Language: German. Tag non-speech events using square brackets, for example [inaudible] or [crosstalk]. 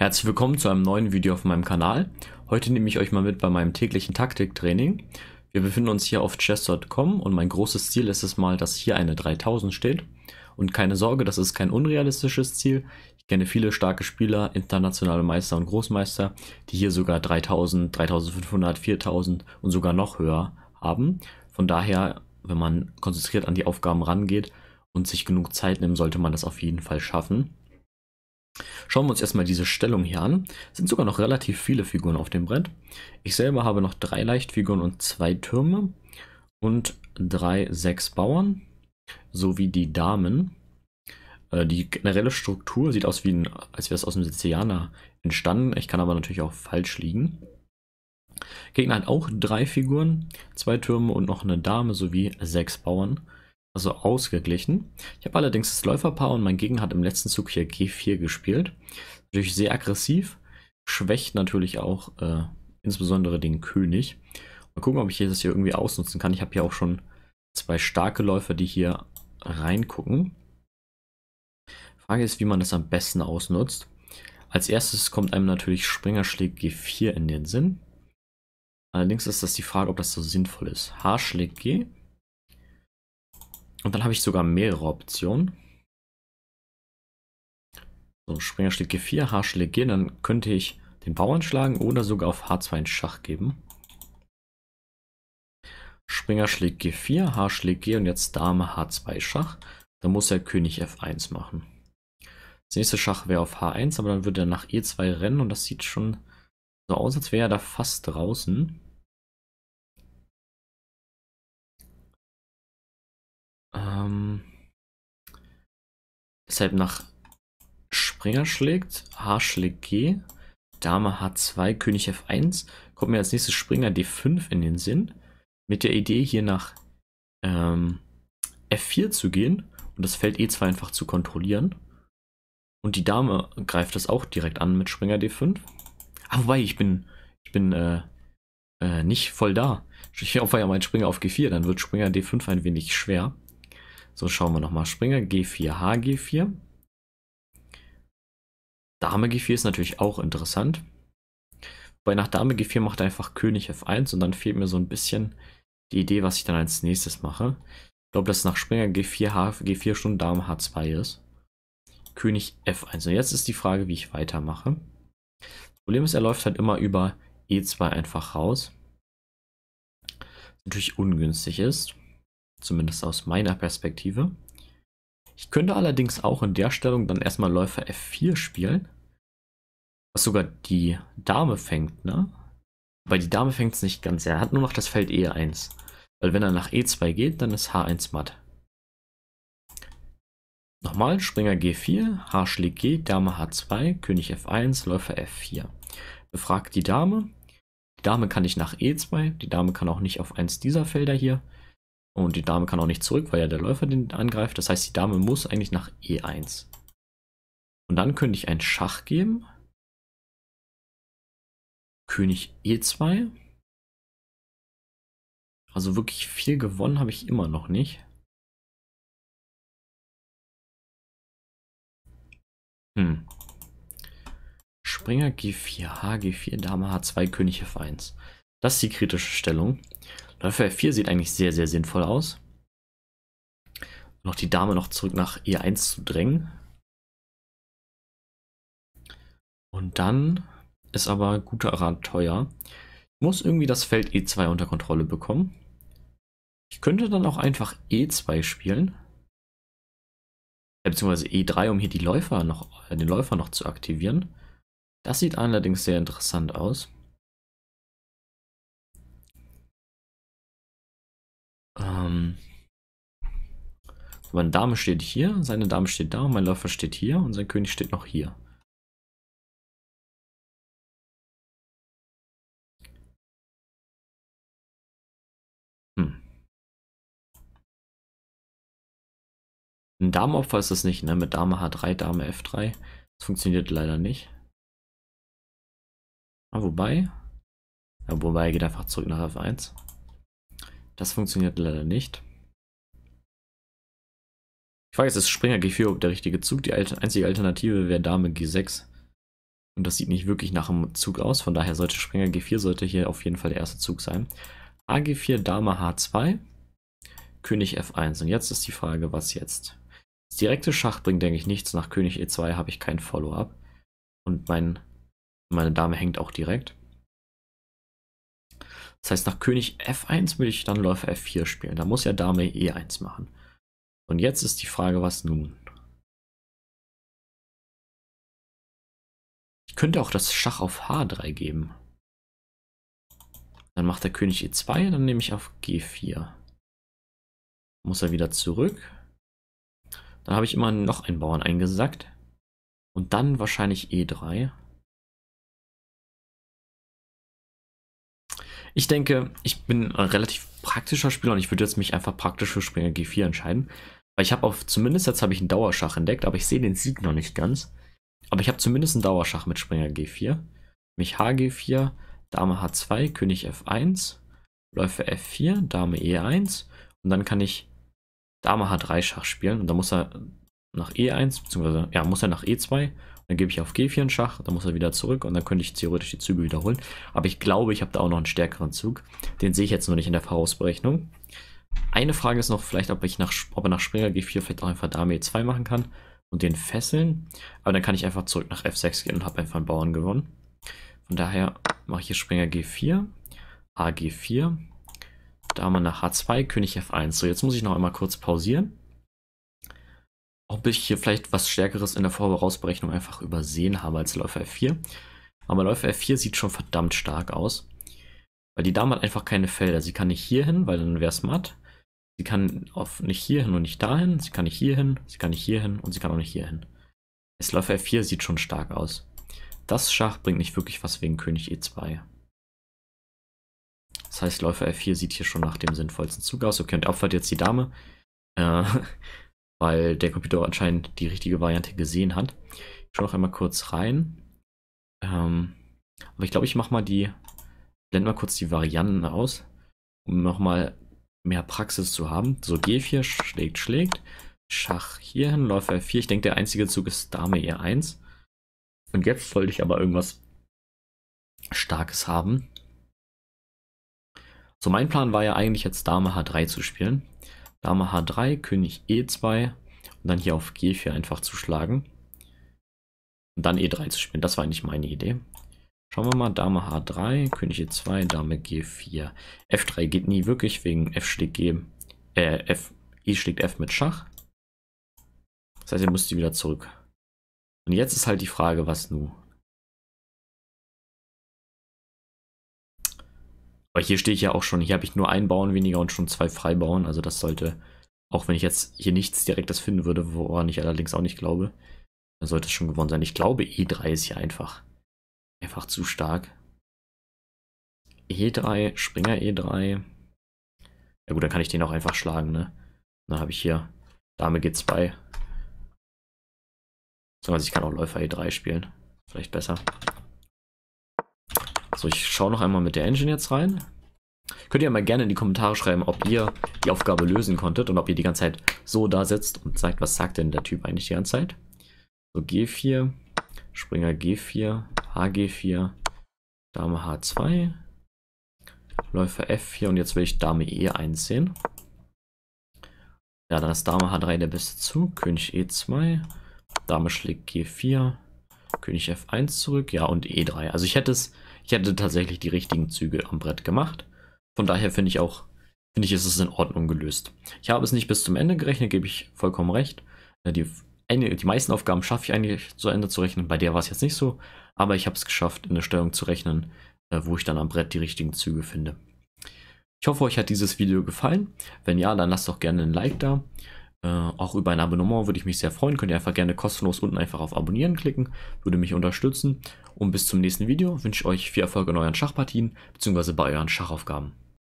Herzlich willkommen zu einem neuen Video auf meinem Kanal. Heute nehme ich euch mal mit bei meinem täglichen Taktiktraining. Wir befinden uns hier auf chess.com und mein großes Ziel ist es mal, dass hier eine 3000 steht. Und keine Sorge, das ist kein unrealistisches Ziel. Ich kenne viele starke Spieler, internationale Meister und Großmeister, die hier sogar 3000, 3500, 4000 und sogar noch höher haben. Von daher, wenn man konzentriert an die Aufgaben rangeht und sich genug Zeit nimmt, sollte man das auf jeden Fall schaffen. Schauen wir uns erstmal diese Stellung hier an. Es sind sogar noch relativ viele Figuren auf dem Brett. Ich selber habe noch drei Leichtfiguren und zwei Türme und drei sechs Bauern sowie die Damen. Äh, die generelle Struktur sieht aus wie ein, als wäre es aus dem Sizilianer entstanden. Ich kann aber natürlich auch falsch liegen. Gegner hat auch drei Figuren, zwei Türme und noch eine Dame sowie sechs Bauern also ausgeglichen. Ich habe allerdings das Läuferpaar und mein Gegner hat im letzten Zug hier G4 gespielt. Natürlich sehr aggressiv, schwächt natürlich auch äh, insbesondere den König. Mal gucken, ob ich das hier irgendwie ausnutzen kann. Ich habe hier auch schon zwei starke Läufer, die hier reingucken. Frage ist, wie man das am besten ausnutzt. Als erstes kommt einem natürlich Springer schlägt G4 in den Sinn. Allerdings ist das die Frage, ob das so sinnvoll ist. H schlägt G und dann habe ich sogar mehrere Optionen. So, Springer schlägt G4, H schlägt G, dann könnte ich den Bauern schlagen oder sogar auf H2 einen Schach geben. Springer schlägt G4, H schlägt G und jetzt Dame H2 Schach. Dann muss er König F1 machen. Das nächste Schach wäre auf H1, aber dann würde er nach E2 rennen und das sieht schon so aus, als wäre er da fast draußen. Ähm, deshalb nach Springer schlägt, H schlägt G, Dame H2, König F1, kommt mir als nächstes Springer D5 in den Sinn, mit der Idee hier nach ähm, F4 zu gehen und das Feld E2 einfach zu kontrollieren. Und die Dame greift das auch direkt an mit Springer D5. Ah, wobei, ich bin, ich bin äh, äh, nicht voll da. Ich hoffe ja mein Springer auf G4, dann wird Springer D5 ein wenig schwer. So, schauen wir nochmal. Springer G4, H, g 4 Dame G4 ist natürlich auch interessant. Wobei nach Dame G4 macht er einfach König F1 und dann fehlt mir so ein bisschen die Idee, was ich dann als nächstes mache. Ich glaube, dass nach Springer G4, H, G4 schon Dame H2 ist. König F1. Und jetzt ist die Frage, wie ich weitermache. Das Problem ist, er läuft halt immer über E2 einfach raus. Was natürlich ungünstig ist. Zumindest aus meiner Perspektive. Ich könnte allerdings auch in der Stellung dann erstmal Läufer F4 spielen. Was sogar die Dame fängt, ne? Weil die Dame fängt es nicht ganz. Er hat nur noch das Feld E1. Weil wenn er nach E2 geht, dann ist H1 matt. Nochmal, Springer G4, H schlägt G, Dame H2, König F1, Läufer F4. Befragt die Dame. Die Dame kann nicht nach E2, die Dame kann auch nicht auf eins dieser Felder hier. Und die Dame kann auch nicht zurück, weil ja der Läufer den angreift. Das heißt, die Dame muss eigentlich nach E1. Und dann könnte ich einen Schach geben. König E2. Also wirklich viel gewonnen habe ich immer noch nicht. Hm. Springer G4, HG4, Dame H2, König F1. Das ist die kritische Stellung. Läufer F4 sieht eigentlich sehr, sehr sinnvoll aus. Noch die Dame noch zurück nach E1 zu drängen. Und dann ist aber guter Rat teuer. Ich muss irgendwie das Feld E2 unter Kontrolle bekommen. Ich könnte dann auch einfach E2 spielen. Beziehungsweise E3, um hier die Läufer noch, äh, den Läufer noch zu aktivieren. Das sieht allerdings sehr interessant aus. Ähm, meine Dame steht hier, seine Dame steht da, mein Läufer steht hier und sein König steht noch hier. Hm. Ein Damenopfer ist es nicht, ne? Mit Dame H3, Dame F3. Das funktioniert leider nicht. Ah, wobei. Ja, wobei geht einfach zurück nach F1. Das funktioniert leider nicht. Ich frage jetzt, ist Springer G4 der richtige Zug? Die einzige Alternative wäre Dame G6. Und das sieht nicht wirklich nach einem Zug aus, von daher sollte Springer G4 sollte hier auf jeden Fall der erste Zug sein. A g 4 Dame H2, König F1. Und jetzt ist die Frage, was jetzt? Das direkte Schach bringt, denke ich, nichts. Nach König E2 habe ich kein Follow-up. Und mein, meine Dame hängt auch direkt. Das heißt, nach König F1 würde ich dann Läufer F4 spielen. Da muss ja Dame E1 machen. Und jetzt ist die Frage, was nun? Ich könnte auch das Schach auf H3 geben. Dann macht der König E2, dann nehme ich auf G4. Muss er wieder zurück. Dann habe ich immer noch einen Bauern eingesackt. Und dann wahrscheinlich E3. Ich denke, ich bin ein relativ praktischer Spieler und ich würde jetzt mich einfach praktisch für Springer G4 entscheiden. Weil ich habe auf, zumindest jetzt habe ich einen Dauerschach entdeckt, aber ich sehe den Sieg noch nicht ganz. Aber ich habe zumindest einen Dauerschach mit Springer G4. Mich HG4, Dame H2, König F1, Läufer F4, Dame E1 und dann kann ich Dame H3 Schach spielen und dann muss er nach E1, beziehungsweise ja, muss er nach E2 dann gebe ich auf G4 einen Schach, dann muss er wieder zurück und dann könnte ich theoretisch die Züge wiederholen. Aber ich glaube, ich habe da auch noch einen stärkeren Zug. Den sehe ich jetzt noch nicht in der Vorausberechnung. Eine Frage ist noch vielleicht, ob, ich nach, ob er nach Springer G4 vielleicht auch einfach Dame E2 machen kann und den fesseln. Aber dann kann ich einfach zurück nach F6 gehen und habe einfach einen Bauern gewonnen. Von daher mache ich hier Springer G4, AG4, Dame nach H2, König F1. So, jetzt muss ich noch einmal kurz pausieren ob ich hier vielleicht was Stärkeres in der Vorausberechnung einfach übersehen habe als Läufer F4. Aber Läufer F4 sieht schon verdammt stark aus. Weil die Dame hat einfach keine Felder. Sie kann nicht hier hin, weil dann wäre es matt. Sie kann auf nicht hier hin und nicht dahin. Sie kann nicht hier hin, sie kann nicht hier hin und sie kann auch nicht hier hin. Das Läufer F4 sieht schon stark aus. Das Schach bringt nicht wirklich was wegen König E2. Das heißt, Läufer F4 sieht hier schon nach dem sinnvollsten Zug aus. Okay, und opfert jetzt die Dame. Äh, [laughs] weil der Computer anscheinend die richtige Variante gesehen hat. Ich schaue noch einmal kurz rein. Ähm, aber ich glaube, ich mache mal die, blende mal kurz die Varianten aus, um nochmal mehr Praxis zu haben. So G4 schlägt, schlägt. Schach hierhin, Läufer F4. Ich denke, der einzige Zug ist Dame E1. Und jetzt wollte ich aber irgendwas Starkes haben. So, mein Plan war ja eigentlich jetzt Dame H3 zu spielen. Dame H3, König E2 und dann hier auf G4 einfach zu schlagen. Und dann E3 zu spielen. Das war eigentlich meine Idee. Schauen wir mal, e Dame H3, König E2, Dame G4. F3 geht nie wirklich wegen F schlägt G, äh, F, E schlägt F mit Schach. Das heißt, ihr müsst sie wieder zurück. Und jetzt ist halt die Frage, was nun? Weil hier stehe ich ja auch schon, hier habe ich nur einen Bauern weniger und schon zwei Freibauen. Also das sollte, auch wenn ich jetzt hier nichts direktes finden würde, woran ich allerdings auch nicht glaube, dann sollte es schon gewonnen sein. Ich glaube, E3 ist hier einfach, einfach zu stark. E3, Springer E3. Ja gut, dann kann ich den auch einfach schlagen, ne? Dann habe ich hier Dame G2. Also ich kann auch Läufer E3 spielen. Vielleicht besser. So, ich schaue noch einmal mit der Engine jetzt rein. Könnt ihr mal gerne in die Kommentare schreiben, ob ihr die Aufgabe lösen konntet und ob ihr die ganze Zeit so da sitzt und sagt, was sagt denn der Typ eigentlich die ganze Zeit? So G4, Springer G4, HG4, Dame H2, Läufer F4 und jetzt will ich Dame E1 sehen. Ja, dann ist Dame H3 der beste Zug, König E2, Dame schlägt G4, König F1 zurück, ja, und E3. Also ich hätte es, ich hätte tatsächlich die richtigen Züge am Brett gemacht. Von daher finde ich auch, finde ich, ist es in Ordnung gelöst. Ich habe es nicht bis zum Ende gerechnet, gebe ich vollkommen recht. Äh, die, die meisten Aufgaben schaffe ich eigentlich zu Ende zu rechnen. Bei der war es jetzt nicht so, aber ich habe es geschafft, in der Steuerung zu rechnen, äh, wo ich dann am Brett die richtigen Züge finde. Ich hoffe, euch hat dieses Video gefallen. Wenn ja, dann lasst doch gerne ein Like da. Äh, auch über ein Abonnement würde ich mich sehr freuen. Könnt ihr einfach gerne kostenlos unten einfach auf Abonnieren klicken. Würde mich unterstützen. Und bis zum nächsten Video wünsche ich euch viel Erfolg in euren Schachpartien bzw. bei euren Schachaufgaben.